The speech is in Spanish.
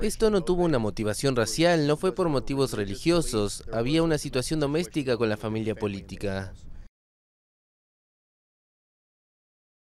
Esto no tuvo una motivación racial, no fue por motivos religiosos, había una situación doméstica con la familia política.